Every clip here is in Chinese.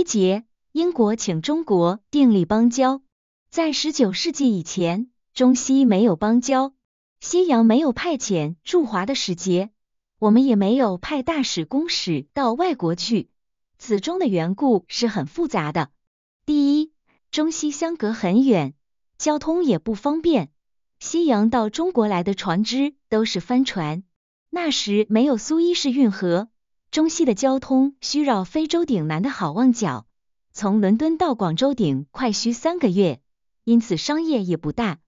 一节，英国请中国订立邦交，在十九世纪以前，中西没有邦交，西洋没有派遣驻华的使节，我们也没有派大使公使到外国去。此中的缘故是很复杂的。第一，中西相隔很远，交通也不方便。西洋到中国来的船只都是帆船，那时没有苏伊士运河。中西的交通需绕非洲顶南的好望角，从伦敦到广州顶快需三个月，因此商业也不大。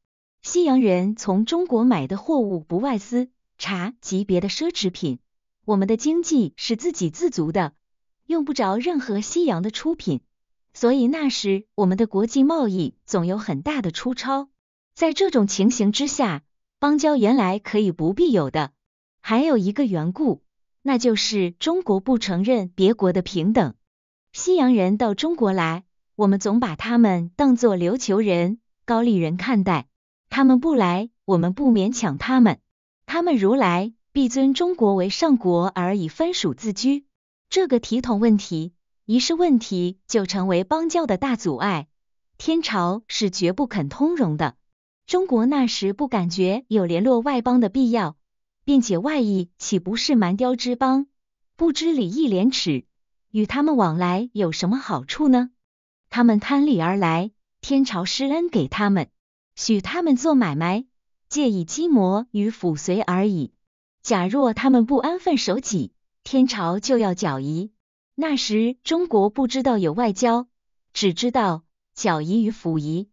西洋人从中国买的货物不外私茶级别的奢侈品，我们的经济是自给自足的，用不着任何西洋的出品。所以那时我们的国际贸易总有很大的出超。在这种情形之下，邦交原来可以不必有的。还有一个缘故。那就是中国不承认别国的平等。西洋人到中国来，我们总把他们当作琉球人、高丽人看待。他们不来，我们不勉强他们；他们如来，必尊中国为上国而以藩属自居。这个体统问题，一是问题，就成为邦交的大阻碍。天朝是绝不肯通融的。中国那时不感觉有联络外邦的必要。并且外夷岂不是蛮雕之邦？不知礼义廉耻，与他们往来有什么好处呢？他们贪利而来，天朝施恩给他们，许他们做买卖，借以积模与抚随而已。假若他们不安分守己，天朝就要剿夷。那时中国不知道有外交，只知道剿夷与抚夷。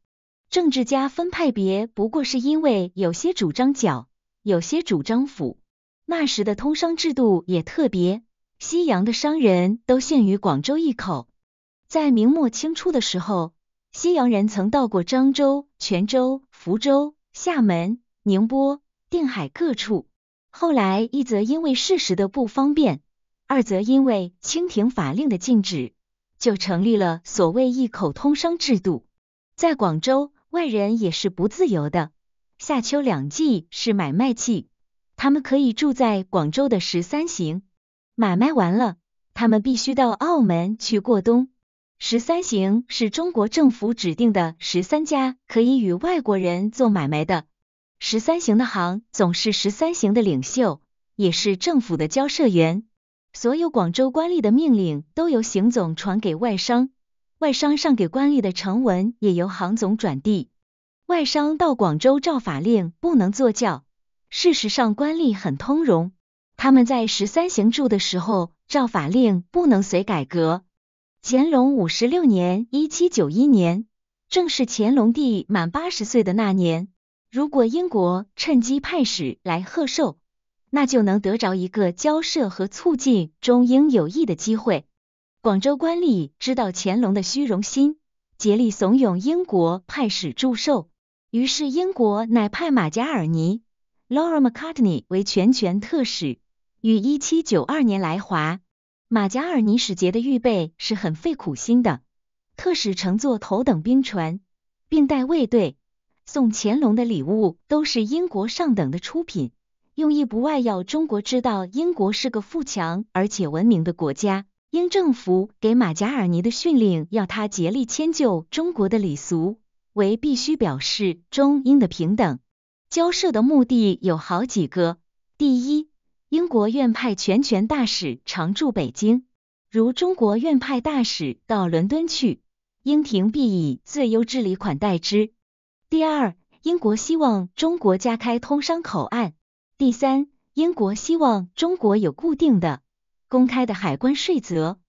政治家分派别，不过是因为有些主张剿。有些主张府。那时的通商制度也特别，西洋的商人都限于广州一口。在明末清初的时候，西洋人曾到过漳州、泉州、福州、厦门、宁波、定海各处。后来一则因为事实的不方便，二则因为清廷法令的禁止，就成立了所谓一口通商制度。在广州，外人也是不自由的。夏秋两季是买卖季，他们可以住在广州的十三行。买卖完了，他们必须到澳门去过冬。十三行是中国政府指定的十三家可以与外国人做买卖的。十三行的行总是十三行的领袖，也是政府的交涉员。所有广州官吏的命令都由行总传给外商，外商上给官吏的呈文也由行总转递。外商到广州照法令不能坐轿，事实上官吏很通融。他们在十三行住的时候，照法令不能随改革。乾隆五十六年（一七九一年），正是乾隆帝满八十岁的那年。如果英国趁机派使来贺寿，那就能得着一个交涉和促进中英友谊的机会。广州官吏知道乾隆的虚荣心，竭力怂恿英国派使祝寿。于是，英国乃派马加尔尼 l o r a m c c a r t n e y 为全权特使，于一七九二年来华。马加尔尼使节的预备是很费苦心的。特使乘坐头等兵船，并带卫队，送乾隆的礼物都是英国上等的出品，用意不外要中国知道英国是个富强而且文明的国家。英政府给马加尔尼的训令，要他竭力迁就中国的礼俗。为必须表示中英的平等。交涉的目的有好几个：第一，英国愿派全权大使常驻北京，如中国愿派大使到伦敦去，英廷必以最优治理款待之。第二，英国希望中国加开通商口岸。第三，英国希望中国有固定的、公开的海关税则。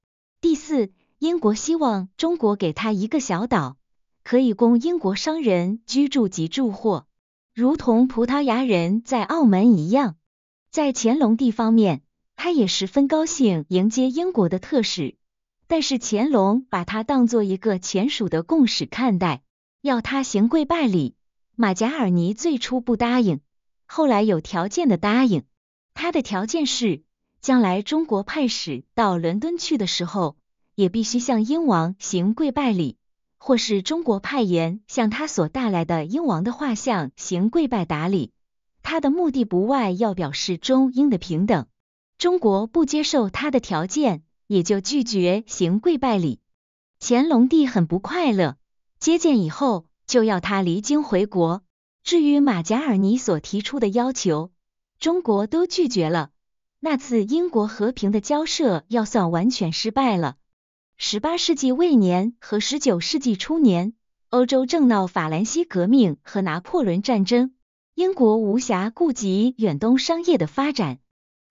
第四，英国希望中国给他一个小岛。可以供英国商人居住及住货，如同葡萄牙人在澳门一样。在乾隆帝方面，他也十分高兴迎接英国的特使，但是乾隆把他当做一个前属的贡使看待，要他行跪拜礼。马贾尔尼最初不答应，后来有条件的答应，他的条件是将来中国派使到伦敦去的时候，也必须向英王行跪拜礼。或是中国派员向他所带来的英王的画像行跪拜打礼，他的目的不外要表示中英的平等。中国不接受他的条件，也就拒绝行跪拜礼。乾隆帝很不快乐，接见以后就要他离京回国。至于马贾尔尼所提出的要求，中国都拒绝了。那次英国和平的交涉，要算完全失败了。十八世纪末年和十九世纪初年，欧洲正闹法兰西革命和拿破仑战争，英国无暇顾及远东商业的发展。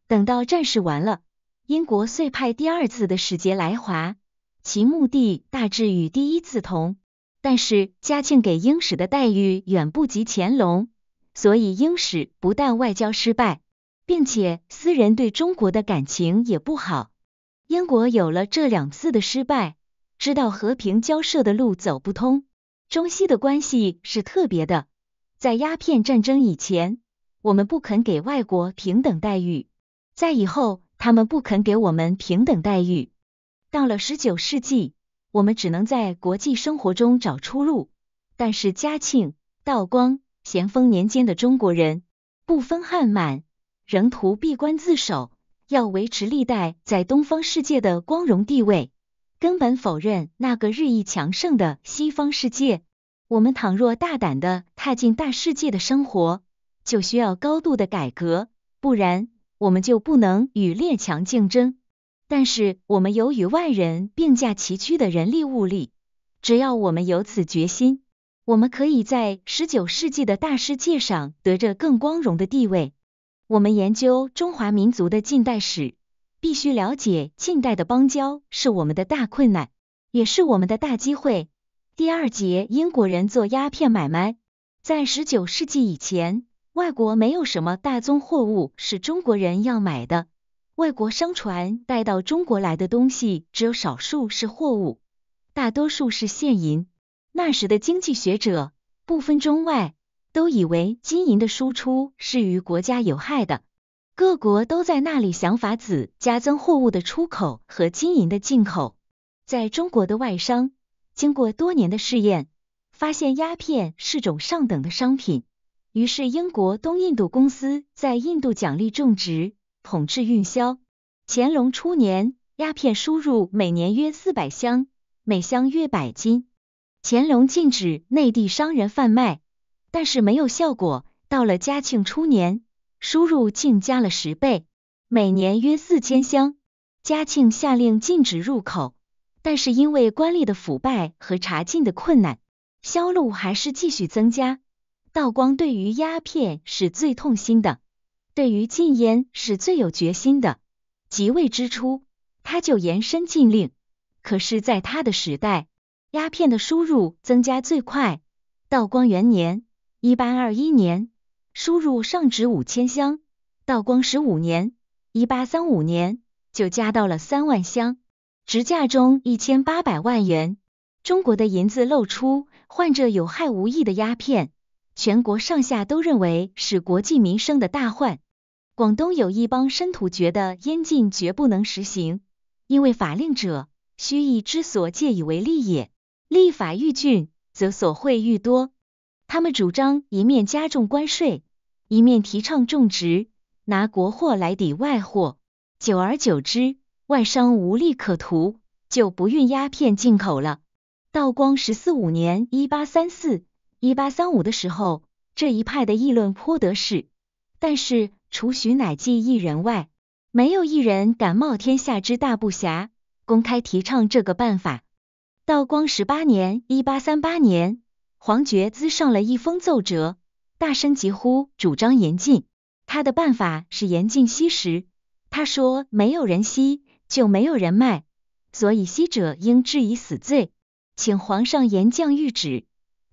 等到战事完了，英国遂派第二次的使节来华，其目的大致与第一次同。但是，嘉庆给英使的待遇远不及乾隆，所以英使不但外交失败，并且私人对中国的感情也不好。英国有了这两次的失败，知道和平交涉的路走不通。中西的关系是特别的，在鸦片战争以前，我们不肯给外国平等待遇；在以后，他们不肯给我们平等待遇。到了十九世纪，我们只能在国际生活中找出路。但是，嘉庆、道光、咸丰年间的中国人，不分汉满，仍图闭关自守。要维持历代在东方世界的光荣地位，根本否认那个日益强盛的西方世界。我们倘若大胆的踏进大世界的生活，就需要高度的改革，不然我们就不能与列强竞争。但是我们有与外人并驾齐驱的人力物力，只要我们有此决心，我们可以在十九世纪的大世界上得着更光荣的地位。我们研究中华民族的近代史，必须了解近代的邦交是我们的大困难，也是我们的大机会。第二节，英国人做鸦片买卖。在十九世纪以前，外国没有什么大宗货物是中国人要买的，外国商船带到中国来的东西，只有少数是货物，大多数是现银。那时的经济学者，不分中外。都以为金银的输出是与国家有害的，各国都在那里想法子加增货物的出口和金银的进口。在中国的外商经过多年的试验，发现鸦片是种上等的商品，于是英国东印度公司在印度奖励种植、统治运销。乾隆初年，鸦片输入每年约四百箱，每箱约百斤。乾隆禁止内地商人贩卖。但是没有效果。到了嘉庆初年，输入竟加了十倍，每年约四千箱。嘉庆下令禁止入口，但是因为官吏的腐败和查禁的困难，销路还是继续增加。道光对于鸦片是最痛心的，对于禁烟是最有决心的。即位之初，他就严伸禁令。可是，在他的时代，鸦片的输入增加最快。道光元年。一八二一年，输入上值五千箱，道光十五年（一八三五年）就加到了三万箱，值价中一千八百万元。中国的银子露出，换着有害无益的鸦片，全国上下都认为是国计民生的大患。广东有一帮绅土觉得烟禁绝不能实行，因为法令者，须以之所借以为利也，立法愈峻，则所贿愈多。他们主张一面加重关税，一面提倡种植，拿国货来抵外货。久而久之，外商无利可图，就不运鸦片进口了。道光十四五年（一八三四、一八三五）的时候，这一派的议论颇得势，但是除徐乃济一人外，没有一人敢冒天下之大不暇，公开提倡这个办法。道光十八年（一八三八年）。黄觉滋上了一封奏折，大声疾呼，主张严禁。他的办法是严禁吸食。他说：“没有人吸，就没有人卖，所以吸者应治以死罪，请皇上严降谕旨，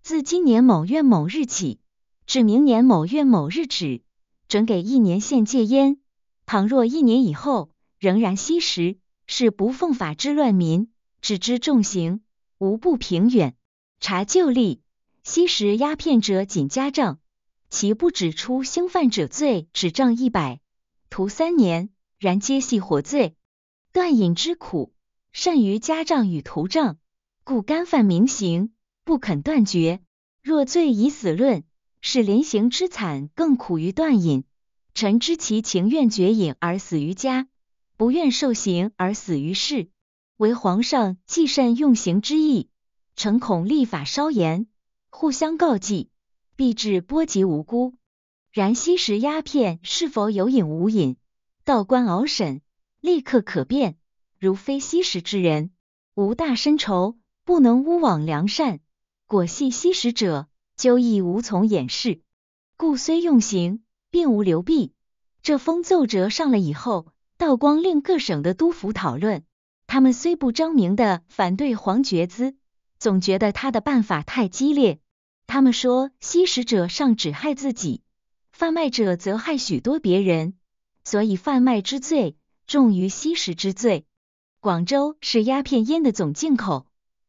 自今年某月某日起，至明年某月某日止，准给一年限戒烟。倘若一年以后仍然吸食，是不奉法之乱民，只知重刑，无不平远，查旧例。”吸食鸦片者仅家杖，其不指出兴犯者罪，只杖一百，徒三年。然皆系活罪，断饮之苦，甚于家杖与徒杖，故干犯明刑，不肯断绝。若罪以死论，使临刑之惨更苦于断饮。臣知其情愿绝饮而死于家，不愿受刑而死于市。为皇上济慎用刑之意，臣恐立法稍严。互相告诫，必致波及无辜。然吸食鸦片是否有瘾无瘾，道观熬审，立刻可辨。如非吸食之人，无大深仇，不能诬枉良善。果系吸食者，究亦无从掩饰。故虽用刑，并无留弊。这封奏折上了以后，道光令各省的督府讨论。他们虽不争名的反对黄觉滋，总觉得他的办法太激烈。他们说，吸食者尚只害自己，贩卖者则害许多别人，所以贩卖之罪重于吸食之罪。广州是鸦片烟的总进口，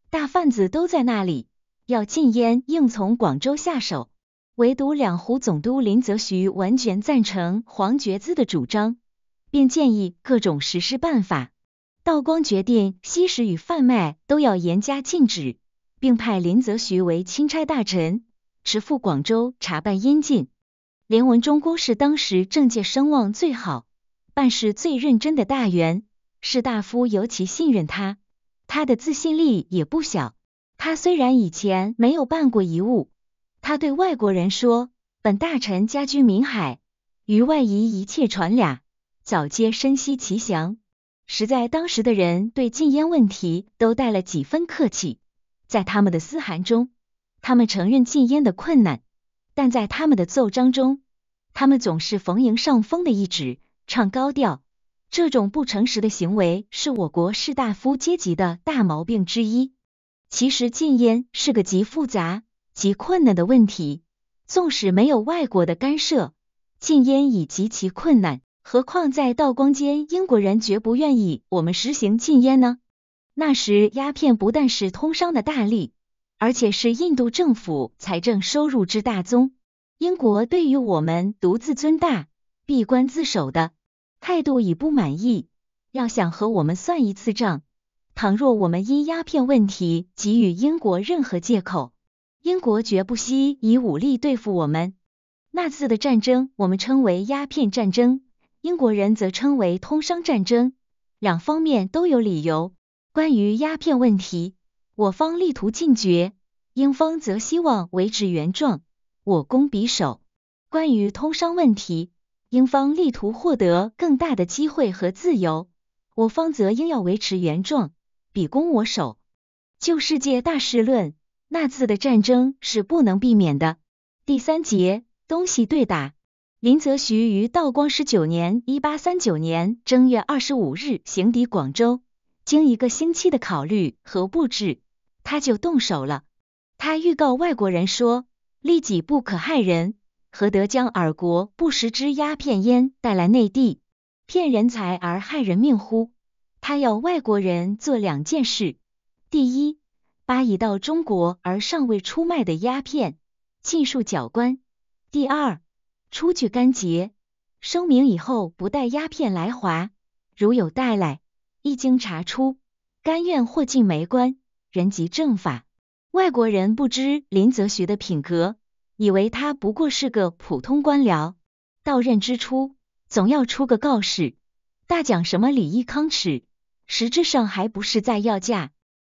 大贩子都在那里，要禁烟，应从广州下手。唯独两湖总督林则徐完全赞成黄觉滋的主张，并建议各种实施办法。道光决定，吸食与贩卖都要严加禁止。并派林则徐为钦差大臣，直赴广州查办燕禁。林文忠公是当时政界声望最好、办事最认真的大员，士大夫尤其信任他。他的自信力也不小。他虽然以前没有办过遗物，他对外国人说：“本大臣家居闽海，于外夷一切传俩，早皆深悉其详。”实在当时的人对禁烟问题都带了几分客气。在他们的思函中，他们承认禁烟的困难；但在他们的奏章中，他们总是逢迎上峰的意志，唱高调。这种不诚实的行为是我国士大夫阶级的大毛病之一。其实，禁烟是个极复杂、极困难的问题。纵使没有外国的干涉，禁烟已极其困难，何况在道光间，英国人绝不愿意我们实行禁烟呢？那时鸦片不但是通商的大利，而且是印度政府财政收入之大宗。英国对于我们独自尊大、闭关自守的态度已不满意，要想和我们算一次账。倘若我们因鸦片问题给予英国任何借口，英国绝不惜以武力对付我们。那次的战争，我们称为鸦片战争，英国人则称为通商战争，两方面都有理由。关于鸦片问题，我方力图禁绝，英方则希望维持原状，我攻彼守。关于通商问题，英方力图获得更大的机会和自由，我方则应要维持原状，比攻我守。就世界大势论，那次的战争是不能避免的。第三节，东西对打。林则徐于道光十九年（一八三九年）正月二十五日行抵广州。经一个星期的考虑和布置，他就动手了。他预告外国人说：“利己不可害人，何得将尔国不食之鸦片烟带来内地，骗人财而害人命乎？”他要外国人做两件事：第一，把已到中国而尚未出卖的鸦片尽数缴关；第二，出具干结，声明以后不带鸦片来华，如有带来。一经查出，甘愿获进梅官，人即正法。外国人不知林则徐的品格，以为他不过是个普通官僚。到任之初，总要出个告示，大讲什么礼义康耻，实质上还不是在要价。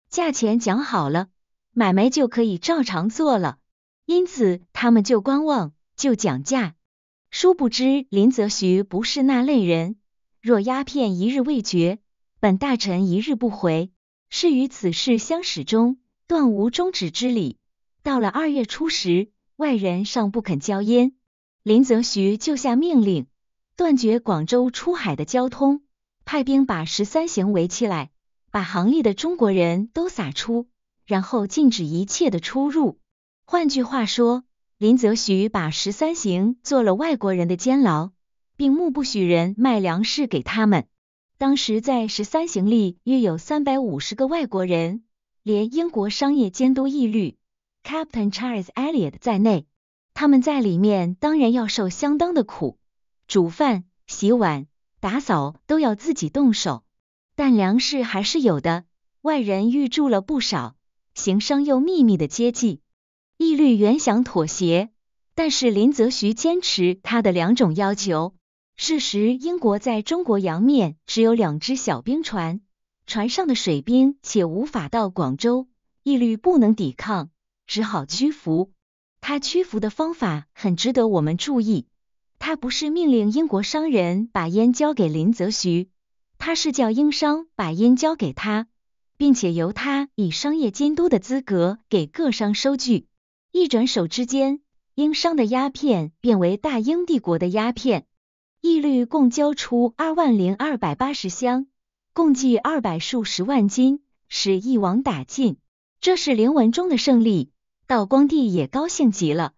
价钱讲好了，买卖就可以照常做了。因此，他们就观望，就讲价。殊不知林则徐不是那类人，若鸦片一日未绝，本大臣一日不回，是与此事相始终，断无终止之理。到了二月初十，外人尚不肯交烟，林则徐就下命令，断绝广州出海的交通，派兵把十三行围起来，把行里的中国人都撒出，然后禁止一切的出入。换句话说，林则徐把十三行做了外国人的监牢，并目不许人卖粮食给他们。当时在十三行里约有三百五十个外国人，连英国商业监督义律 Captain Charles Elliot 在内，他们在里面当然要受相当的苦，煮饭、洗碗、打扫都要自己动手，但粮食还是有的，外人预祝了不少，行商又秘密的接济。义律原想妥协，但是林则徐坚持他的两种要求。事实，英国在中国洋面只有两只小兵船，船上的水兵且无法到广州，一律不能抵抗，只好屈服。他屈服的方法很值得我们注意，他不是命令英国商人把烟交给林则徐，他是叫英商把烟交给他，并且由他以商业监督的资格给各商收据，一转手之间，英商的鸦片变为大英帝国的鸦片。义律共交出二万零二百八十箱，共计二百数十万斤，使一网打尽。这是灵文中的胜利，道光帝也高兴极了。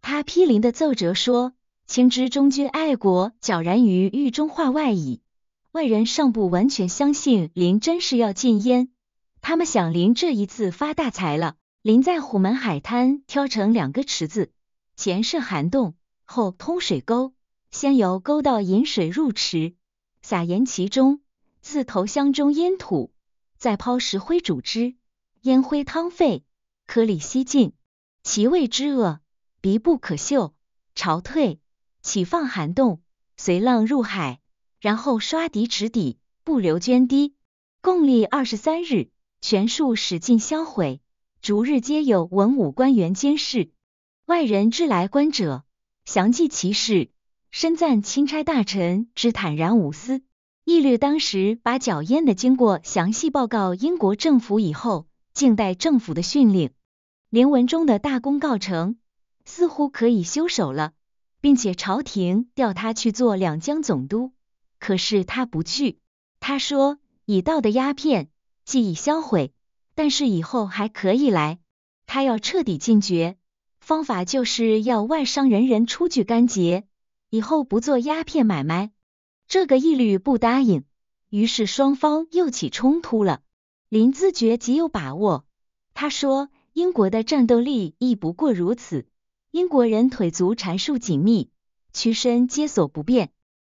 他批林的奏折说：“清之忠君爱国，皎然于狱中化外矣。”外人尚不完全相信林真是要禁烟，他们想林这一次发大财了。林在虎门海滩挑成两个池子，前是涵洞，后通水沟。先由沟道引水入池，撒盐其中，自投箱中淹土，再抛石灰煮之，烟灰汤沸，颗粒吸尽，其味之恶，鼻不可嗅。潮退，起放寒洞，随浪入海，然后刷涤池底，不留涓滴。共历二十三日，全数使尽销毁，逐日皆有文武官员监视，外人至来观者，详记其事。深赞钦差大臣之坦然无私。义律当时把脚烟的经过详细报告英国政府以后，静待政府的训令。林文忠的大功告成，似乎可以休手了，并且朝廷调他去做两江总督，可是他不去。他说：已到的鸦片既已销毁，但是以后还可以来。他要彻底禁绝，方法就是要外商人人出具干结。以后不做鸦片买卖，这个一律不答应。于是双方又起冲突了。林自觉极有把握，他说：“英国的战斗力亦不过如此。英国人腿足缠束紧密，屈身皆所不便。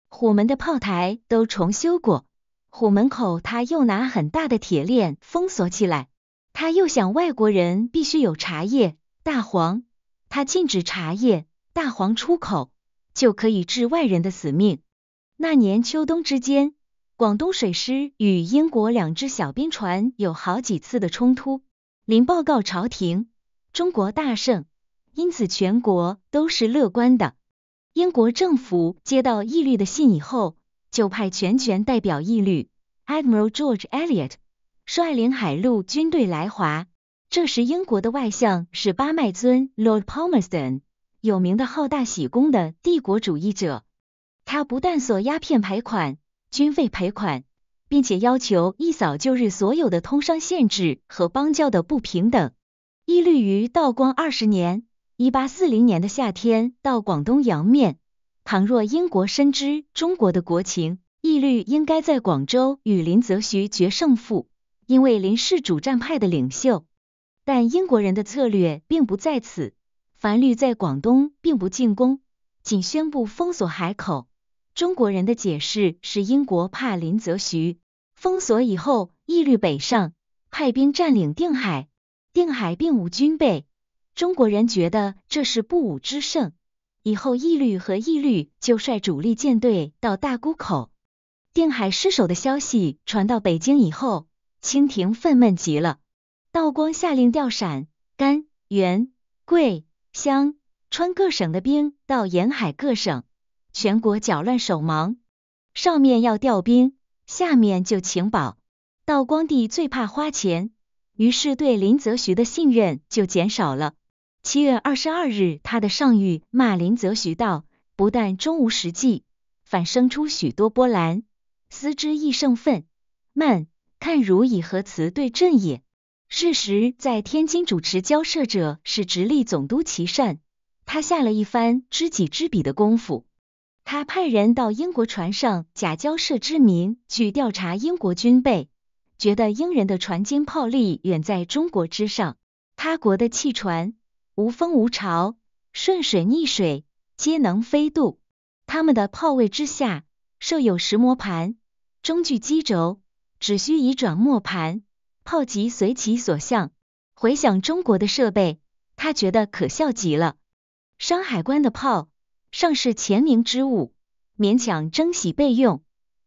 虎门的炮台都重修过，虎门口他又拿很大的铁链封锁起来。他又想外国人必须有茶叶、大黄，他禁止茶叶、大黄出口。”就可以治外人的死命。那年秋冬之间，广东水师与英国两只小兵船有好几次的冲突，临报告朝廷，中国大胜，因此全国都是乐观的。英国政府接到义律的信以后，就派全权代表义律 Admiral George Elliot，率领海陆军队来华。这时英国的外相是巴麦尊 Lord Palmerston。有名的好大喜功的帝国主义者，他不但索鸦片赔款、军费赔款，并且要求一扫旧日所有的通商限制和邦交的不平等。义律于道光二十年（一八四零年）的夏天到广东洋面。倘若英国深知中国的国情，义律应该在广州与林则徐决胜负，因为林是主战派的领袖。但英国人的策略并不在此。樊律在广东并不进攻，仅宣布封锁海口。中国人的解释是英国怕林则徐，封锁以后，义律北上，派兵占领定海。定海并无军备，中国人觉得这是不武之胜。以后义律和义律就率主力舰队到大沽口。定海失守的消息传到北京以后，清廷愤懑极了，道光下令调陕甘、袁、桂。湘、川各省的兵到沿海各省，全国搅乱手忙。上面要调兵，下面就请保。道光帝最怕花钱，于是对林则徐的信任就减少了。七月二十二日，他的上谕骂林则徐道：“不但终无实际，反生出许多波澜，思之亦胜愤。”慢，看如以何词对阵也。事实在天津主持交涉者是直隶总督琦善，他下了一番知己知彼的功夫。他派人到英国船上假交涉之民去调查英国军备，觉得英人的船坚炮利远在中国之上。他国的汽船，无风无潮，顺水逆水皆能飞渡。他们的炮位之下设有石磨盘，中距机轴，只需移转磨盘。炮即随其所向。回想中国的设备，他觉得可笑极了。山海关的炮尚是前明之物，勉强征洗备用。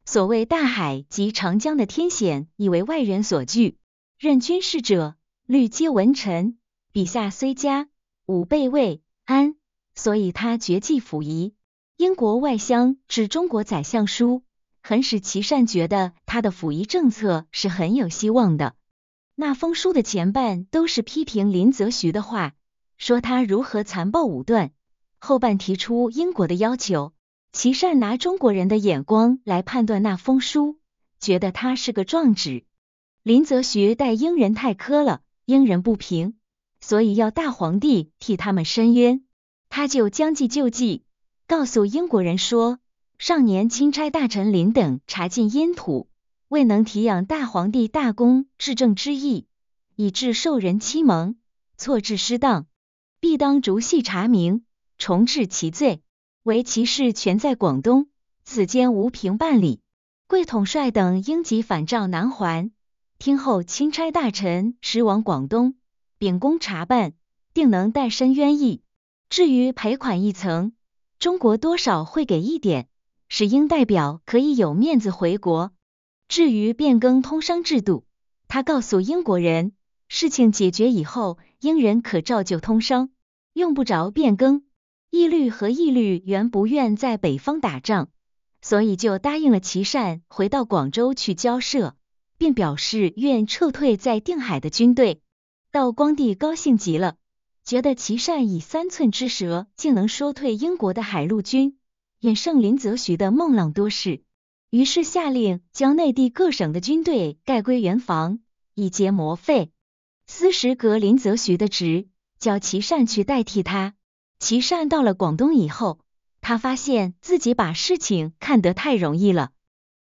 所谓大海及长江的天险，已为外人所惧。任军事者，虑皆文臣，笔下虽佳，吾辈未安，所以他绝计辅仪。英国外相致中国宰相书，很使祁善觉得他的辅仪政策是很有希望的。那封书的前半都是批评林则徐的话，说他如何残暴武断；后半提出英国的要求。齐善拿中国人的眼光来判断那封书，觉得他是个壮纸。林则徐待英人太苛了，英人不平，所以要大皇帝替他们伸冤。他就将计就计，告诉英国人说，上年钦差大臣林等查禁烟土。未能提养大皇帝大公治政之意，以致受人欺蒙，错置失当，必当逐细查明，重治其罪。唯其事全在广东，此间无凭办理。贵统帅等应即返照南还，听候钦差大臣驶往广东秉公查办，定能代身冤意。至于赔款一层，中国多少会给一点，使英代表可以有面子回国。至于变更通商制度，他告诉英国人，事情解决以后，英人可照旧通商，用不着变更。义律和义律原不愿在北方打仗，所以就答应了琦善回到广州去交涉，并表示愿撤退在定海的军队。道光帝高兴极了，觉得琦善以三寸之舌竟能说退英国的海陆军，远胜林则徐的孟浪多事。于是下令将内地各省的军队盖归原防，以节磨费。司时革林则徐的职，叫琦善去代替他。琦善到了广东以后，他发现自己把事情看得太容易了。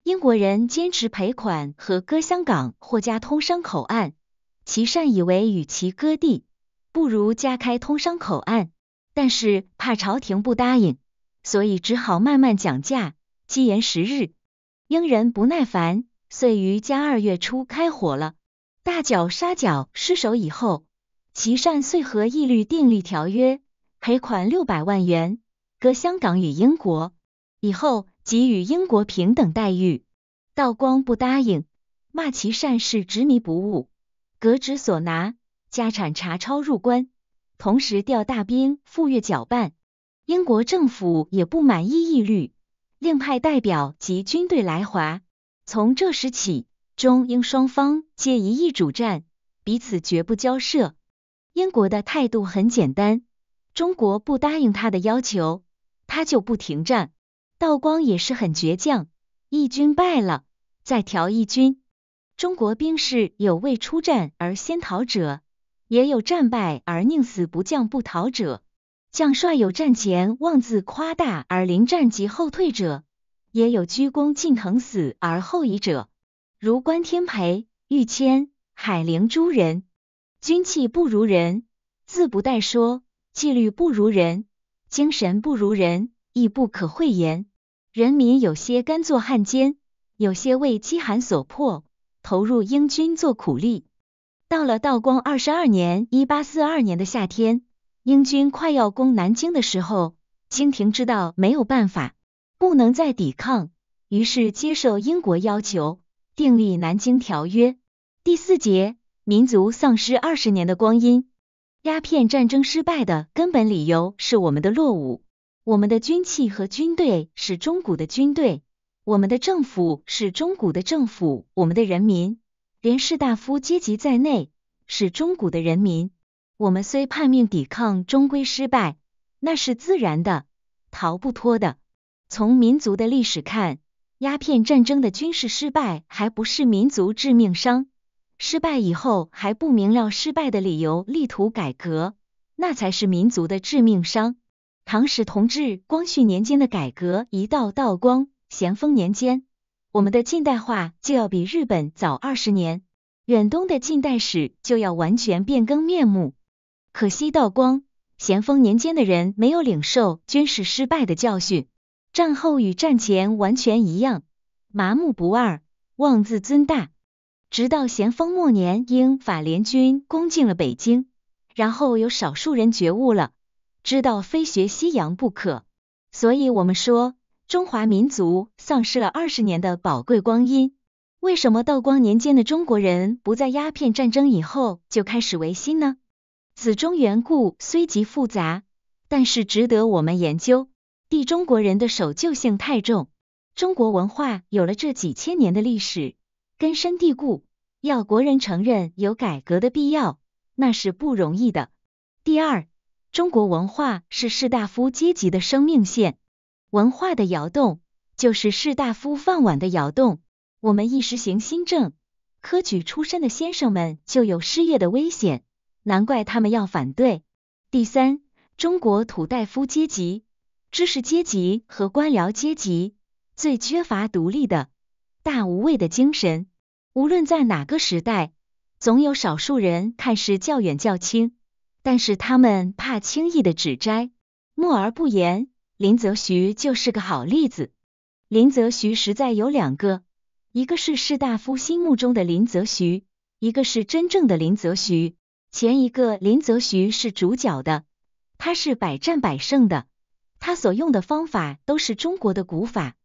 英国人坚持赔款和割香港或加通商口岸，琦善以为与其割地，不如加开通商口岸，但是怕朝廷不答应，所以只好慢慢讲价，积延时日。英人不耐烦，遂于加二月初开火了。大角、沙角失守以后，琦善遂和义律订立条约，赔款六百万元，割香港与英国，以后给予英国平等待遇。道光不答应，骂琦善是执迷不悟，革职索拿，家产查抄入关，同时调大兵赴粤剿办。英国政府也不满意义律。竞派代表及军队来华。从这时起，中英双方皆一意主战，彼此绝不交涉。英国的态度很简单：中国不答应他的要求，他就不停战。道光也是很倔强，义军败了，再调义军。中国兵士有未出战而先逃者，也有战败而宁死不降不逃者。将帅有战前妄自夸大而临战即后退者，也有鞠躬尽瘁死而后已者，如关天培、玉谦、海灵诸人。军器不如人，自不待说；纪律不如人，精神不如人，亦不可讳言。人民有些甘做汉奸，有些为饥寒所迫，投入英军做苦力。到了道光二十二年（一八四二）年的夏天。英军快要攻南京的时候，清廷知道没有办法，不能再抵抗，于是接受英国要求，订立《南京条约》。第四节，民族丧失二十年的光阴。鸦片战争失败的根本理由是我们的落伍，我们的军器和军队是中古的军队，我们的政府是中古的政府，我们的人民，连士大夫阶级在内，是中古的人民。我们虽叛命抵抗，终归失败，那是自然的，逃不脱的。从民族的历史看，鸦片战争的军事失败还不是民族致命伤。失败以后还不明了失败的理由，力图改革，那才是民族的致命伤。唐史同治、光绪年间的改革，一道道光、咸丰年间，我们的近代化就要比日本早二十年，远东的近代史就要完全变更面目。可惜道光、咸丰年间的人没有领受军事失败的教训，战后与战前完全一样，麻木不二，妄自尊大。直到咸丰末年，英法联军攻进了北京，然后有少数人觉悟了，知道非学西洋不可。所以我们说，中华民族丧失了二十年的宝贵光阴。为什么道光年间的中国人不在鸦片战争以后就开始维新呢？此中缘故虽极复杂，但是值得我们研究。地中国人的守旧性太重，中国文化有了这几千年的历史，根深蒂固。要国人承认有改革的必要，那是不容易的。第二，中国文化是士大夫阶级的生命线，文化的摇动就是士大夫饭碗的摇动。我们一实行新政，科举出身的先生们就有失业的危险。难怪他们要反对。第三，中国土大夫阶级、知识阶级和官僚阶级最缺乏独立的大无畏的精神。无论在哪个时代，总有少数人看似较远较轻，但是他们怕轻易的指摘，默而不言。林则徐就是个好例子。林则徐实在有两个，一个是士大夫心目中的林则徐，一个是真正的林则徐。前一个林则徐是主角的，他是百战百胜的，他所用的方法都是中国的古法。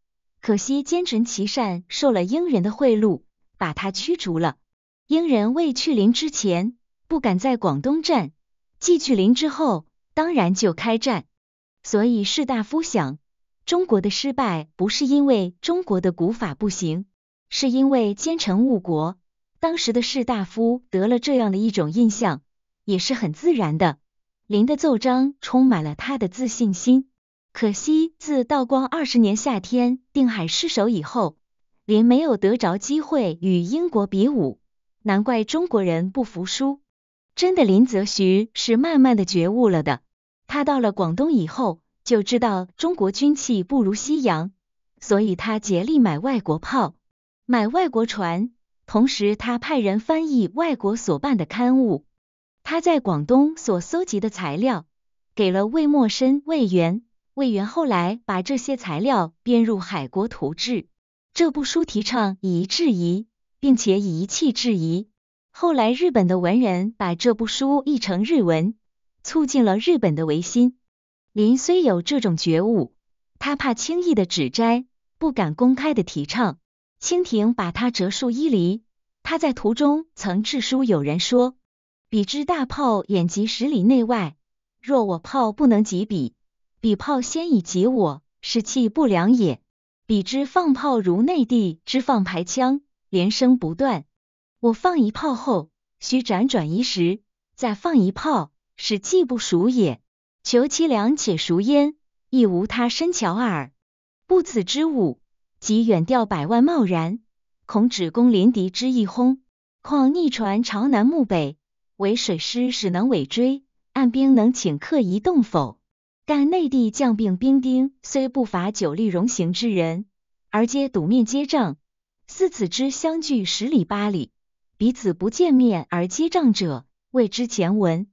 可惜奸臣琦善受了英人的贿赂，把他驱逐了。英人未去林之前不敢在广东战，继去林之后当然就开战。所以士大夫想，中国的失败不是因为中国的古法不行，是因为奸臣误国。当时的士大夫得了这样的一种印象，也是很自然的。林的奏章充满了他的自信心。可惜自道光二十年夏天定海失守以后，林没有得着机会与英国比武，难怪中国人不服输。真的，林则徐是慢慢的觉悟了的。他到了广东以后，就知道中国军器不如西洋，所以他竭力买外国炮，买外国船。同时，他派人翻译外国所办的刊物，他在广东所搜集的材料，给了魏默深、魏源。魏源后来把这些材料编入《海国图志》。这部书提倡以夷制夷，并且以夷制夷。后来，日本的文人把这部书译成日文，促进了日本的维新。林虽有这种觉悟，他怕轻易的指摘，不敢公开的提倡。蜻蜓把它折树一犁，他在途中曾致书友人说：“彼之大炮，眼及十里内外；若我炮不能及彼，彼炮先以及我，使气不良也。彼之放炮如内地之放排枪，连声不断；我放一炮后，须辗转移时，再放一炮，使计不熟也。求其良且熟焉，亦无他身巧耳，不此之武。”即远调百万，贸然恐只攻临敌之一轰。况逆船朝南暮北，为水师使能尾追，岸兵能顷刻移动否？但内地将并兵丁虽不乏久历戎行之人，而皆赌面接仗，似此之相距十里八里，彼此不见面而接仗者，未知前文。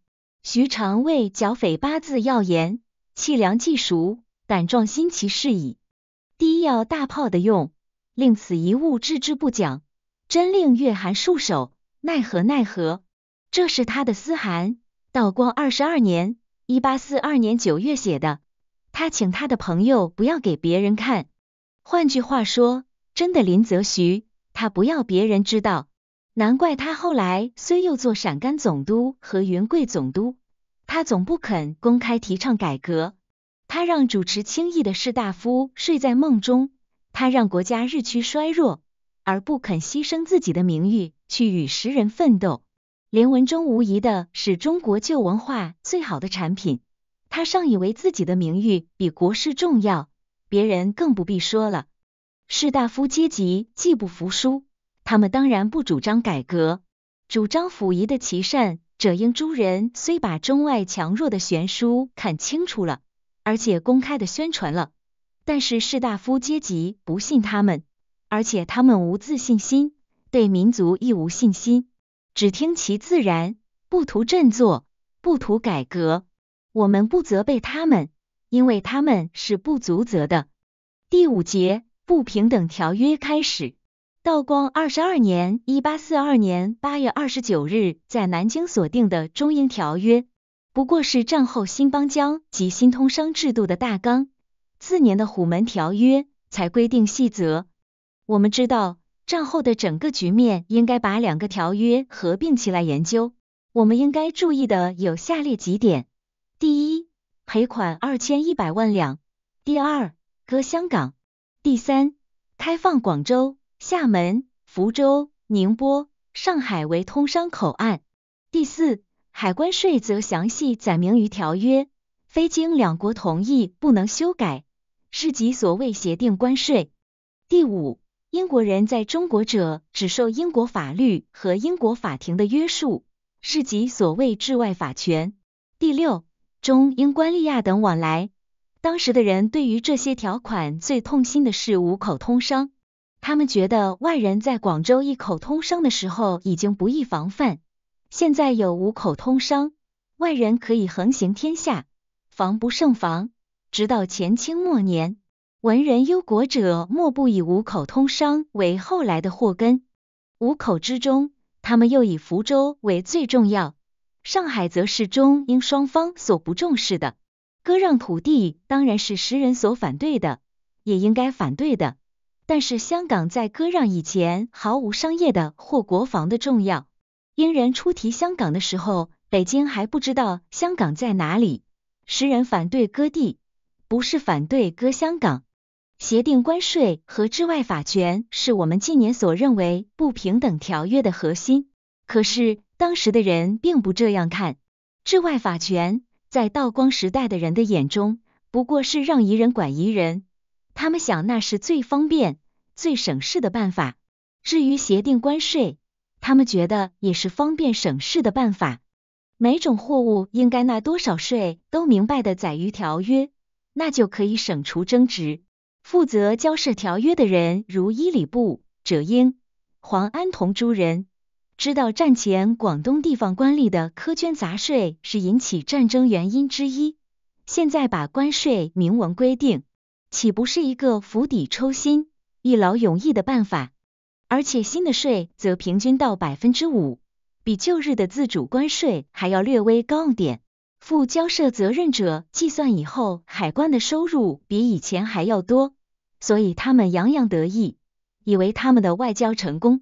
徐常谓剿匪八字要言，弃粮既熟，胆壮心奇是矣。第一要大炮的用，令此一物置之不讲，真令月寒束手，奈何奈何！这是他的私函，道光二十二年（一八四二年）九月写的。他请他的朋友不要给别人看。换句话说，真的林则徐，他不要别人知道。难怪他后来虽又做陕甘总督和云贵总督，他总不肯公开提倡改革。他让主持清议的士大夫睡在梦中，他让国家日趋衰弱，而不肯牺牲自己的名誉去与时人奋斗。连文中无疑的是中国旧文化最好的产品，他上以为自己的名誉比国事重要，别人更不必说了。士大夫阶级既不服输，他们当然不主张改革，主张溥仪的琦善者应诸人，虽把中外强弱的悬殊看清楚了。而且公开的宣传了，但是士大夫阶级不信他们，而且他们无自信心，对民族亦无信心，只听其自然，不图振作，不图改革。我们不责备他们，因为他们是不足责的。第五节不平等条约开始。道光二十二年（一八四二年）八月二十九日，在南京所订的中英条约。不过是战后新邦交及新通商制度的大纲，次年的虎门条约才规定细则。我们知道，战后的整个局面应该把两个条约合并起来研究。我们应该注意的有下列几点：第一，赔款二千一百万两；第二，割香港；第三，开放广州、厦门、福州、宁波、上海为通商口岸；第四。海关税则详细载明于条约，非经两国同意，不能修改，是即所谓协定关税。第五，英国人在中国者，只受英国法律和英国法庭的约束，是即所谓治外法权。第六，中英关利亚等往来。当时的人对于这些条款最痛心的是五口通商，他们觉得外人在广州一口通商的时候，已经不易防范。现在有五口通商，外人可以横行天下，防不胜防。直到前清末年，文人忧国者莫不以五口通商为后来的祸根。五口之中，他们又以福州为最重要，上海则是中英双方所不重视的。割让土地当然是时人所反对的，也应该反对的。但是香港在割让以前毫无商业的或国防的重要。英人出题香港的时候，北京还不知道香港在哪里。时人反对割地，不是反对割香港。协定关税和治外法权是我们近年所认为不平等条约的核心。可是当时的人并不这样看。治外法权在道光时代的人的眼中，不过是让夷人管夷人。他们想那是最方便、最省事的办法。至于协定关税，他们觉得也是方便省事的办法，每种货物应该纳多少税都明白的载于条约，那就可以省除争执。负责交涉条约的人如伊里布、哲英、黄安同诸人，知道战前广东地方官吏的苛捐杂税是引起战争原因之一，现在把关税明文规定，岂不是一个釜底抽薪、一劳永逸的办法？而且新的税则平均到百分之五，比旧日的自主关税还要略微高点。负交涉责任者计算以后，海关的收入比以前还要多，所以他们洋洋得意，以为他们的外交成功。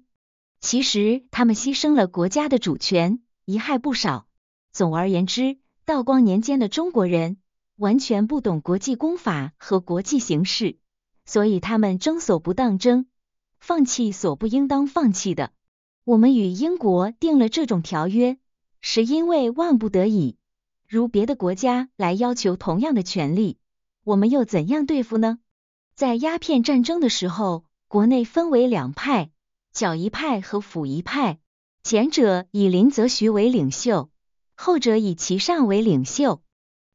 其实他们牺牲了国家的主权，遗害不少。总而言之，道光年间的中国人完全不懂国际公法和国际形势，所以他们争所不当争。放弃所不应当放弃的。我们与英国定了这种条约，是因为万不得已。如别的国家来要求同样的权利，我们又怎样对付呢？在鸦片战争的时候，国内分为两派，剿一派和抚一派。前者以林则徐为领袖，后者以其善为领袖。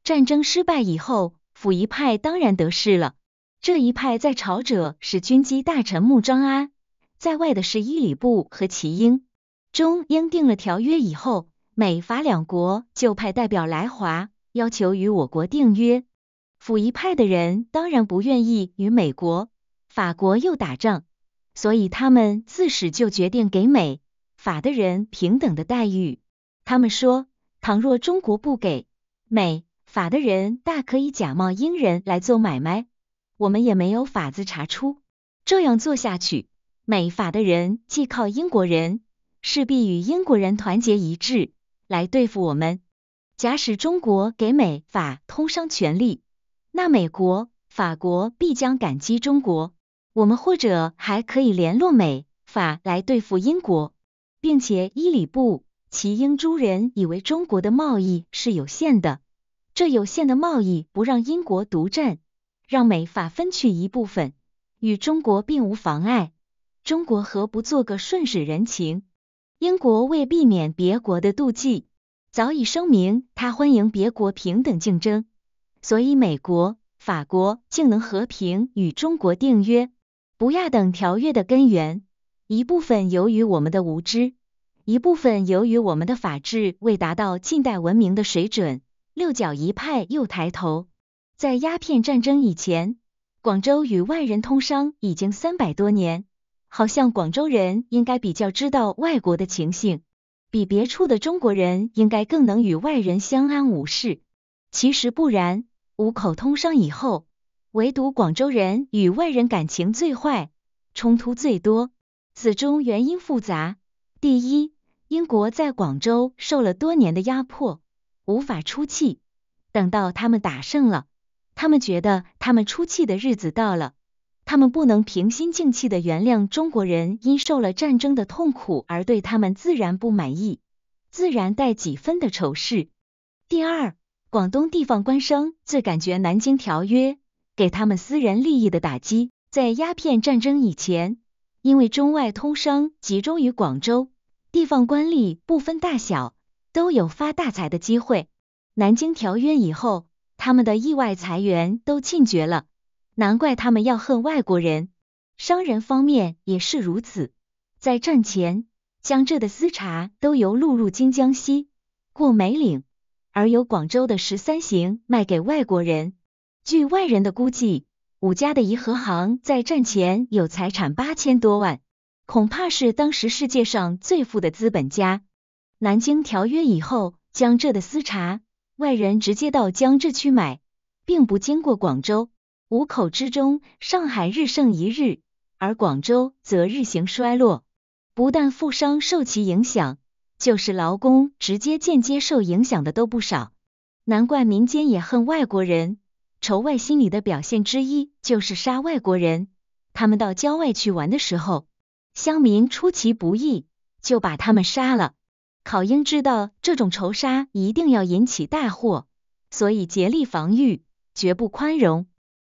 战争失败以后，抚一派当然得势了。这一派在朝者是军机大臣穆彰阿，在外的是伊里布和琦英。中英定了条约以后，美法两国就派代表来华，要求与我国订约。辅一派的人当然不愿意与美国、法国又打仗，所以他们自始就决定给美、法的人平等的待遇。他们说，倘若中国不给美、法的人，大可以假冒英人来做买卖。我们也没有法子查出，这样做下去，美法的人既靠英国人，势必与英国人团结一致来对付我们。假使中国给美法通商权利，那美国、法国必将感激中国。我们或者还可以联络美法来对付英国，并且伊里布其英诸人以为中国的贸易是有限的，这有限的贸易不让英国独占。让美法分去一部分，与中国并无妨碍，中国何不做个顺水人情？英国为避免别国的妒忌，早已声明他欢迎别国平等竞争，所以美国、法国竟能和平与中国订约，不亚等条约的根源，一部分由于我们的无知，一部分由于我们的法制未达到近代文明的水准。六角一派又抬头。在鸦片战争以前，广州与外人通商已经三百多年，好像广州人应该比较知道外国的情形，比别处的中国人应该更能与外人相安无事。其实不然，五口通商以后，唯独广州人与外人感情最坏，冲突最多。此中原因复杂。第一，英国在广州受了多年的压迫，无法出气，等到他们打胜了。他们觉得他们出气的日子到了，他们不能平心静气的原谅中国人因受了战争的痛苦而对他们自然不满意，自然带几分的仇视。第二，广东地方官商自感觉南京条约给他们私人利益的打击，在鸦片战争以前，因为中外通商集中于广州，地方官吏不分大小都有发大财的机会。南京条约以后。他们的意外裁员都禁绝了，难怪他们要恨外国人。商人方面也是如此。在战前，江浙的私茶都由陆入京江西，过梅岭，而由广州的十三行卖给外国人。据外人的估计，伍家的怡和行在战前有财产八千多万，恐怕是当时世界上最富的资本家。南京条约以后，江浙的私茶。外人直接到江浙去买，并不经过广州。五口之中，上海日盛一日，而广州则日行衰落。不但富商受其影响，就是劳工直接、间接受影响的都不少。难怪民间也恨外国人，仇外心理的表现之一就是杀外国人。他们到郊外去玩的时候，乡民出其不意就把他们杀了。考英知道这种仇杀一定要引起大祸，所以竭力防御，绝不宽容。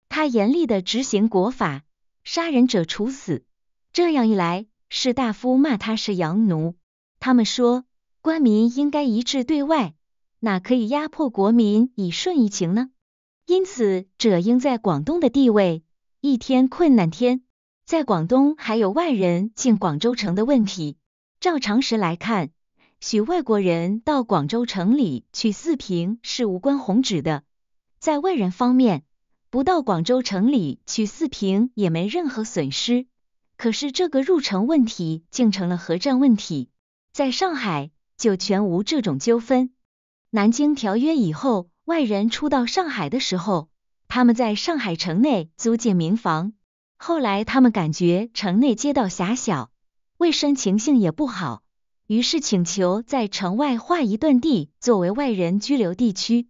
他严厉的执行国法，杀人者处死。这样一来，士大夫骂他是洋奴。他们说，官民应该一致对外，哪可以压迫国民以顺疫情呢？因此，者应在广东的地位一天困难天。在广东还有外人进广州城的问题，照常识来看。许外国人到广州城里取四平是无关红纸的，在外人方面，不到广州城里取四平也没任何损失。可是这个入城问题竟成了核战问题。在上海就全无这种纠纷。南京条约以后，外人出到上海的时候，他们在上海城内租借民房。后来他们感觉城内街道狭小，卫生情形也不好。于是请求在城外划一段地作为外人居留地区，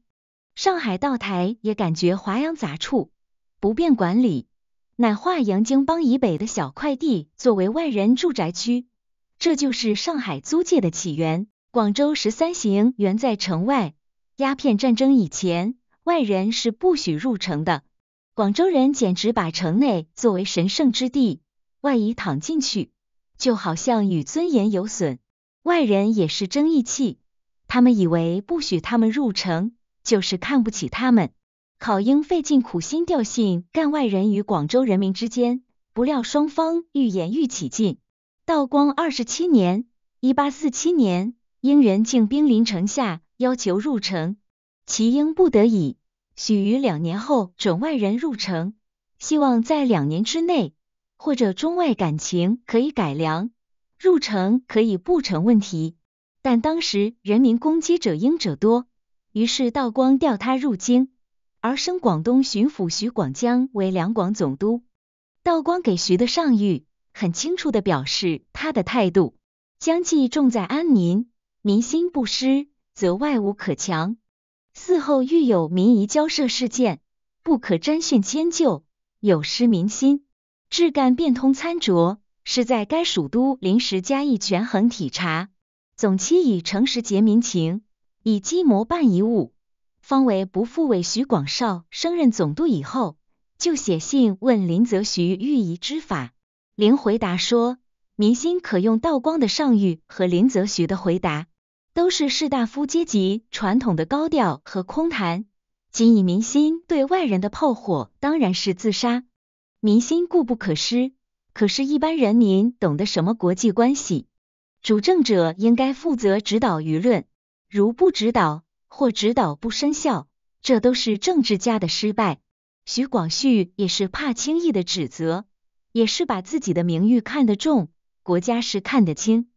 上海道台也感觉华阳杂处不便管理，乃划洋泾浜以北的小块地作为外人住宅区，这就是上海租界的起源。广州十三行原在城外，鸦片战争以前，外人是不许入城的。广州人简直把城内作为神圣之地，外夷躺进去，就好像与尊严有损。外人也是争义气，他们以为不许他们入城，就是看不起他们。考英费尽苦心调信，干外人与广州人民之间，不料双方愈演愈起劲。道光二十七年（一八四七年），英人竟兵临城下，要求入城，其英不得已，许于两年后准外人入城，希望在两年之内，或者中外感情可以改良。入城可以不成问题，但当时人民攻击者英者多，于是道光调他入京，而升广东巡抚徐广江为两广总督。道光给徐的上谕很清楚的表示他的态度，将计重在安民，民心不失，则外无可强。嗣后遇有民夷交涉事件，不可沾训迁就，有失民心，治干变通参酌。是在该属都临时加以权衡体察，总期以诚实结民情，以积谋办遗务，方为不负委徐广绍升任总督以后，就写信问林则徐御仪之法。林回答说：民心可用。道光的上谕和林则徐的回答，都是士大夫阶级传统的高调和空谈。仅以民心对外人的炮火，当然是自杀。民心固不可失。可是，一般人民懂得什么国际关系？主政者应该负责指导舆论，如不指导或指导不生效，这都是政治家的失败。徐广旭也是怕轻易的指责，也是把自己的名誉看得重，国家是看得清。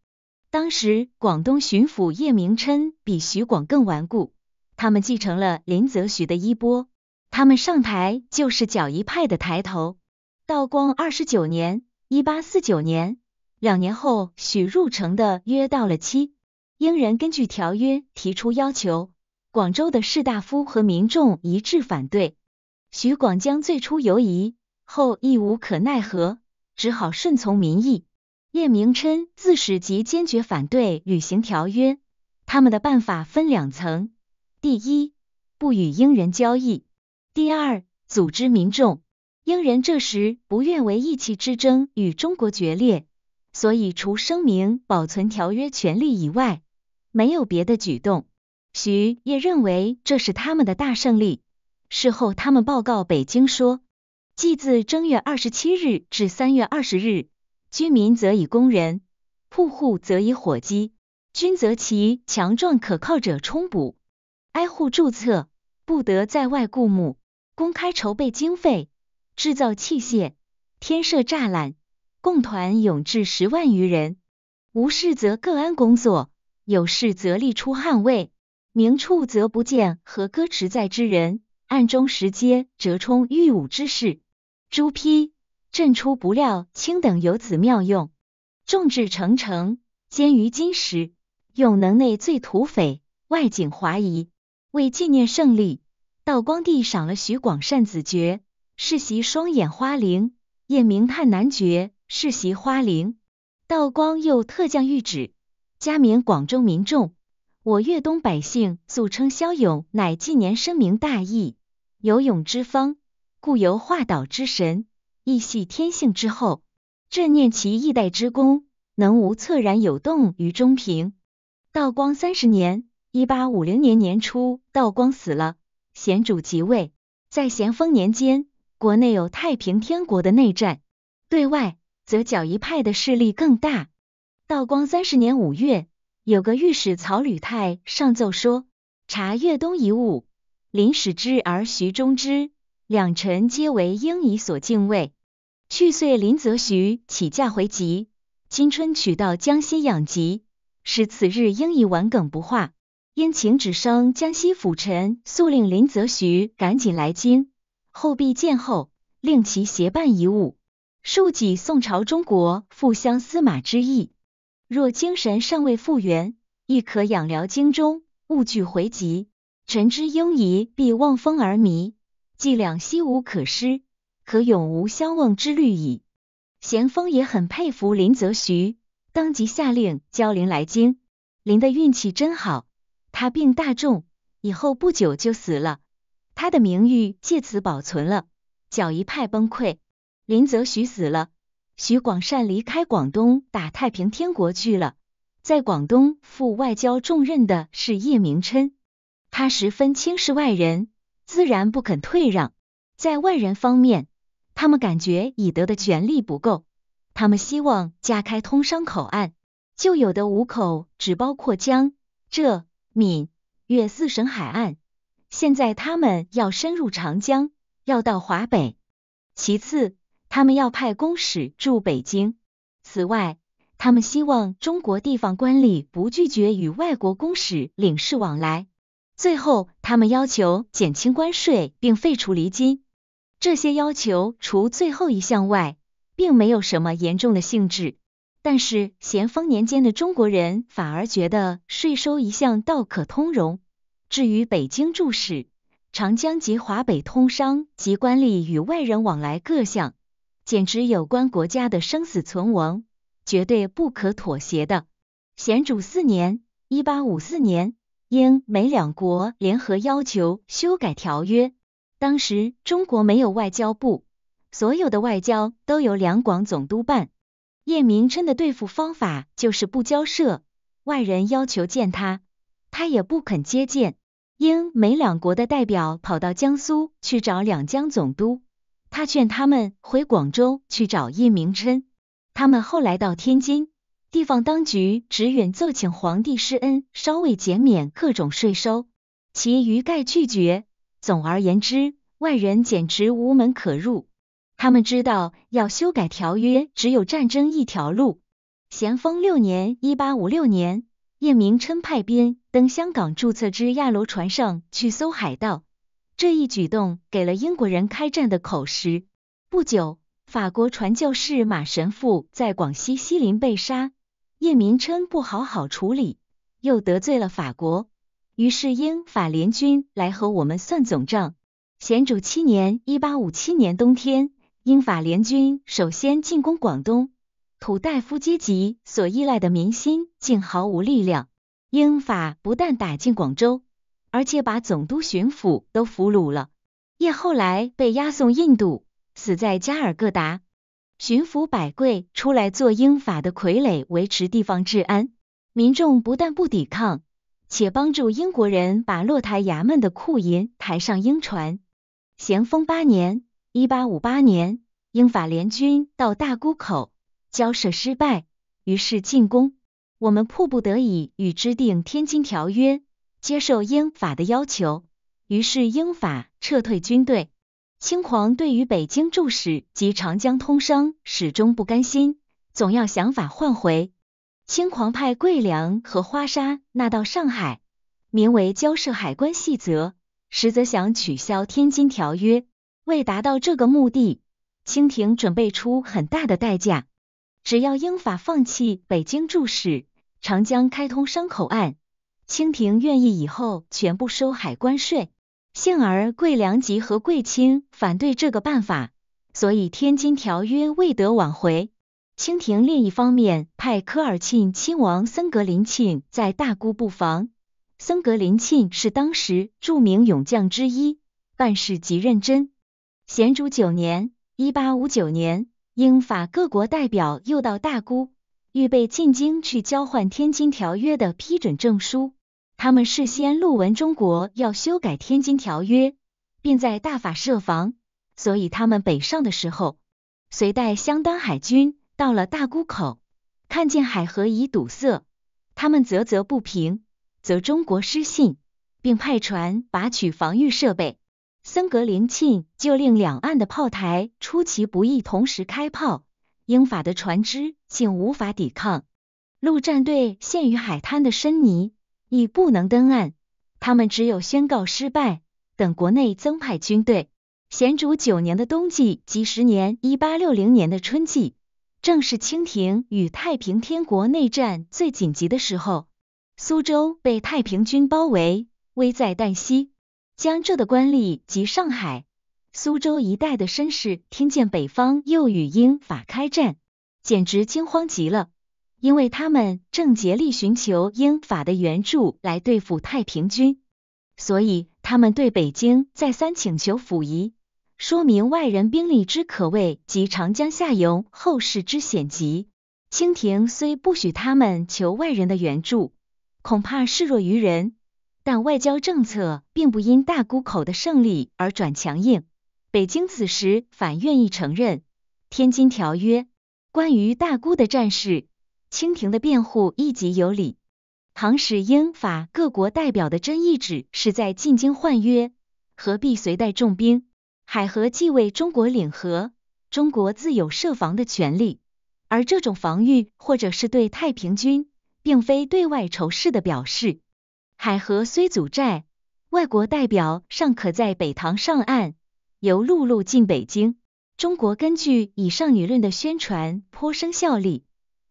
当时广东巡抚叶明琛比徐广更顽固，他们继承了林则徐的衣钵，他们上台就是搅一派的抬头。道光二十九年。一八四九年，两年后，许入城的约到了期，英人根据条约提出要求，广州的士大夫和民众一致反对。许广江最初犹疑，后亦无可奈何，只好顺从民意。叶明琛自始即坚决反对履行条约。他们的办法分两层：第一，不与英人交易；第二，组织民众。英人这时不愿为义气之争与中国决裂，所以除声明保存条约权利以外，没有别的举动。徐也认为这是他们的大胜利。事后他们报告北京说，即自正月二十七日至三月二十日，居民则以工人，铺户则以火机，均择其强壮可靠者充补，挨户注册，不得在外雇募，公开筹备经费。制造器械，天设栅栏，共团勇至十万余人。无事则各安工作，有事则立出捍卫。明处则不见和歌持在之人，暗中实皆折冲御侮之士。朱批：朕出不料卿等有此妙用，众志成城，兼于金石，用能内最土匪，外景华夷。为纪念胜利，道光帝赏了徐广善子爵。世袭双眼花翎，夜明泰男爵世袭花翎。道光又特降谕旨，加冕广州民众。我粤东百姓素称骁勇，乃近年声名大义，有勇之方，故有化岛之神，亦系天性之后。朕念其一代之功，能无恻然有动于中平。道光三十年（一八五零年）年初，道光死了，贤主即位，在咸丰年间。国内有太平天国的内战，对外则剿一派的势力更大。道光三十年五月，有个御史曹履泰上奏说：“查粤东一务，临使之而徐中之两臣皆为英夷所敬畏。去岁林则徐起驾回籍，今春取到江西养疾，使此日英夷顽梗不化，因请旨升江西府臣，速令林则徐赶紧来京。”后必见后，令其携伴一物，述己宋朝中国复相司马之意。若精神尚未复原，亦可养疗京中，勿惧回籍。臣之庸疑，必望风而迷。既两息无可失，可永无相忘之虑矣。咸丰也很佩服林则徐，当即下令交林来京。林的运气真好，他病大重，以后不久就死了。他的名誉借此保存了，剿一派崩溃，林则徐死了，徐广善离开广东打太平天国去了，在广东负外交重任的是叶明琛，他十分轻视外人，自然不肯退让。在外人方面，他们感觉已得的权力不够，他们希望加开通商口岸，旧有的五口只包括江浙闽粤四省海岸。现在他们要深入长江，要到华北。其次，他们要派公使驻北京。此外，他们希望中国地方官吏不拒绝与外国公使、领事往来。最后，他们要求减轻关税并废除离金。这些要求除最后一项外，并没有什么严重的性质。但是咸丰年间的中国人反而觉得税收一项倒可通融。至于北京注释，长江及华北通商及官吏与外人往来各项，简直有关国家的生死存亡，绝对不可妥协的。咸主四年（一八五四年），英美两国联合要求修改条约。当时中国没有外交部，所有的外交都由两广总督办。叶明琛的对付方法就是不交涉，外人要求见他，他也不肯接见。英美两国的代表跑到江苏去找两江总督，他劝他们回广州去找叶明琛。他们后来到天津，地方当局只允奏请皇帝施恩，稍微减免各种税收，其余概拒绝。总而言之，外人简直无门可入。他们知道要修改条约，只有战争一条路。咸丰六年（一八五六年）。叶明琛派兵登香港注册之亚楼船上去搜海盗，这一举动给了英国人开战的口实。不久，法国传教士马神父在广西西林被杀，叶明琛不好好处理，又得罪了法国，于是英法联军来和我们算总账。咸主七年（一八五七年）冬天，英法联军首先进攻广东。土代夫阶级所依赖的民心竟毫无力量。英法不但打进广州，而且把总督、巡抚都俘虏了，叶后来被押送印度，死在加尔各答。巡抚百贵出来做英法的傀儡，维持地方治安。民众不但不抵抗，且帮助英国人把落台衙门的库银抬上英船。咸丰八年（一八五八年），英法联军到大沽口。交涉失败，于是进攻。我们迫不得已与之定《天津条约》，接受英法的要求。于是英法撤退军队。清皇对于北京驻使及长江通商始终不甘心，总要想法换回。清皇派桂良和花沙纳到上海，名为交涉海关细则，实则想取消《天津条约》。为达到这个目的，清廷准备出很大的代价。只要英法放弃北京驻使，长江开通商口岸，清廷愿意以后全部收海关税。幸而桂良吉和桂清反对这个办法，所以天津条约未得挽回。清廷另一方面派科尔沁亲王森格林沁在大沽布防。森格林沁是当时著名勇将之一，办事极认真。咸竹九年（一八五九年）。英法各国代表又到大沽，预备进京去交换天津条约的批准证书。他们事先录闻中国要修改天津条约，并在大法设防，所以他们北上的时候，随带相当海军。到了大沽口，看见海河已堵塞，他们啧啧不平，责中国失信，并派船拔取防御设备。森格林沁就令两岸的炮台出其不意，同时开炮，英法的船只竟无法抵抗。陆战队陷于海滩的深泥，已不能登岸，他们只有宣告失败，等国内增派军队。咸竹九年的冬季及十年一八六零年的春季，正是清廷与太平天国内战最紧急的时候。苏州被太平军包围，危在旦夕。江浙的官吏及上海、苏州一带的绅士，听见北方又与英法开战，简直惊慌极了，因为他们正竭力寻求英法的援助来对付太平军，所以他们对北京再三请求抚仪，说明外人兵力之可畏及长江下游后事之险急。清廷虽不许他们求外人的援助，恐怕示弱于人。但外交政策并不因大沽口的胜利而转强硬，北京此时反愿意承认天津条约。关于大沽的战事，清廷的辩护亦极有理。唐使英法各国代表的争议只是在进京换约，何必随带重兵？海河既为中国领河，中国自有设防的权利，而这种防御或者是对太平军，并非对外仇视的表示。海河虽阻寨，外国代表尚可在北塘上岸，由陆路进北京。中国根据以上理论的宣传颇生效力。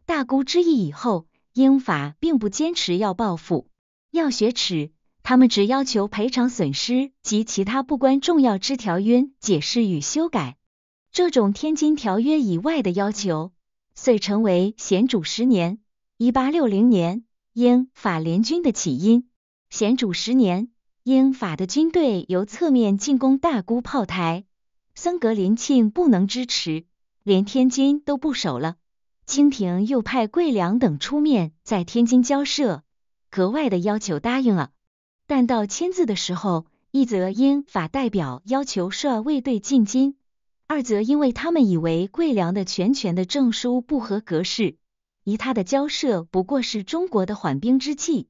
大沽之役以后，英法并不坚持要报复，要雪耻，他们只要求赔偿损失及其他不关重要之条约解释与修改。这种天津条约以外的要求，遂成为咸主十年（一八六零年）英法联军的起因。咸主十年，英法的军队由侧面进攻大沽炮台，森格林庆不能支持，连天津都不守了。清廷又派桂良等出面在天津交涉，格外的要求答应了。但到签字的时候，一则英法代表要求率卫队进京，二则因为他们以为桂良的全权的证书不合格式，以他的交涉不过是中国的缓兵之计。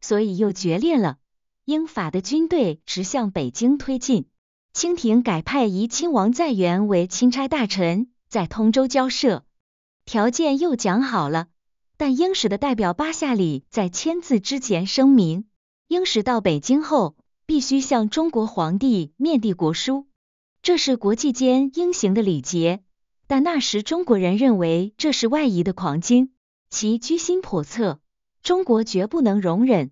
所以又决裂了。英法的军队直向北京推进，清廷改派怡亲王载元为钦差大臣，在通州交涉，条件又讲好了。但英使的代表巴夏礼在签字之前声明，英使到北京后必须向中国皇帝面递国书，这是国际间应行的礼节。但那时中国人认为这是外夷的狂经，其居心叵测。中国绝不能容忍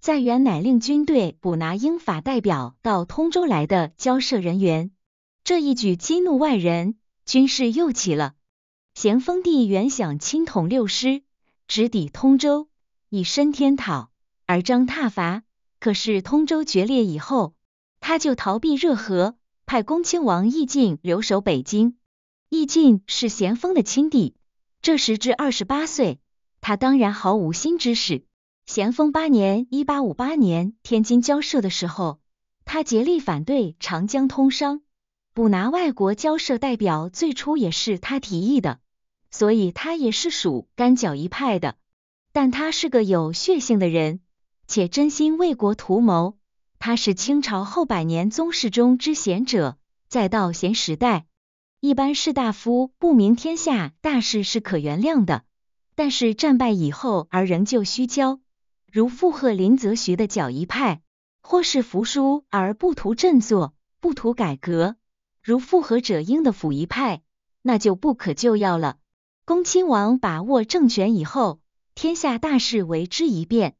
在原乃令军队捕拿英法代表到通州来的交涉人员，这一举激怒外人，军事又起了。咸丰帝原想亲统六师，直抵通州，以申天讨，而张踏伐。可是通州决裂以后，他就逃避热河，派恭亲王奕进留守北京。奕进是咸丰的亲弟，这时至二十八岁。他当然毫无新知识。咸丰八年（一八五八年）天津交涉的时候，他竭力反对长江通商，捕拿外国交涉代表，最初也是他提议的，所以他也是属干角一派的。但他是个有血性的人，且真心为国图谋。他是清朝后百年宗室中之贤者。在道贤时代，一般士大夫不明天下大事是可原谅的。但是战败以后而仍旧虚骄，如附和林则徐的剿一派，或是服输而不图振作、不图改革，如附和者英的辅一派，那就不可救药了。恭亲王把握政权以后，天下大事为之一变。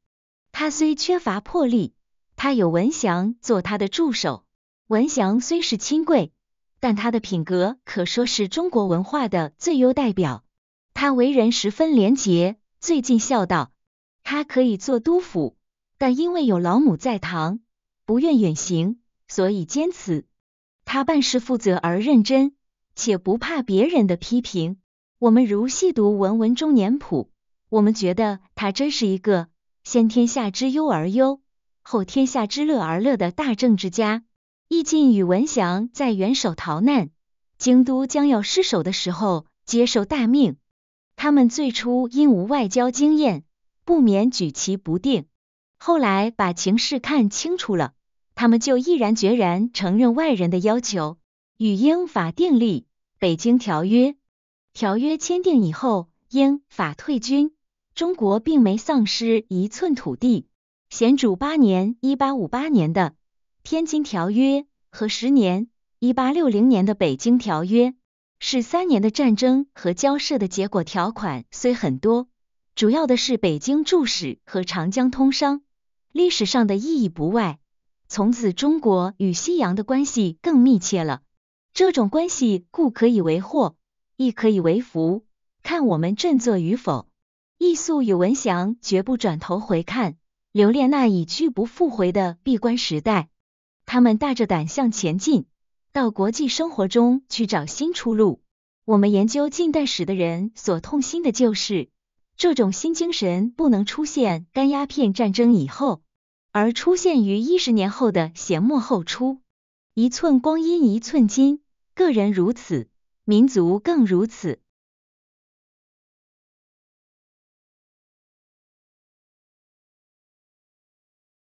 他虽缺乏魄力，他有文祥做他的助手。文祥虽是亲贵，但他的品格可说是中国文化的最优代表。他为人十分廉洁，最近孝道。他可以做都府，但因为有老母在堂，不愿远行，所以坚持。他办事负责而认真，且不怕别人的批评。我们如细读《文文中年谱》，我们觉得他真是一个先天下之忧而忧，后天下之乐而乐的大政治家。易进与文祥在元首逃难，京都将要失守的时候，接受大命。他们最初因无外交经验，不免举棋不定。后来把情势看清楚了，他们就毅然决然承认外人的要求，与英法订立《北京条约》。条约签订以后，英法退军，中国并没丧失一寸土地。咸主八年（一八五八）年的《天津条约》和十年（一八六零）年的《北京条约》。是三年的战争和交涉的结果，条款虽很多，主要的是北京驻使和长江通商，历史上的意义不外。从此，中国与西洋的关系更密切了。这种关系，故可以为祸，亦可以为福，看我们振作与否。易素与文祥绝不转头回看，留恋那已去不复回的闭关时代。他们大着胆向前进。到国际生活中去找新出路。我们研究近代史的人所痛心的，就是这种新精神不能出现干鸦片战争以后，而出现于一十年后的咸末后初。一寸光阴一寸金，个人如此，民族更如此。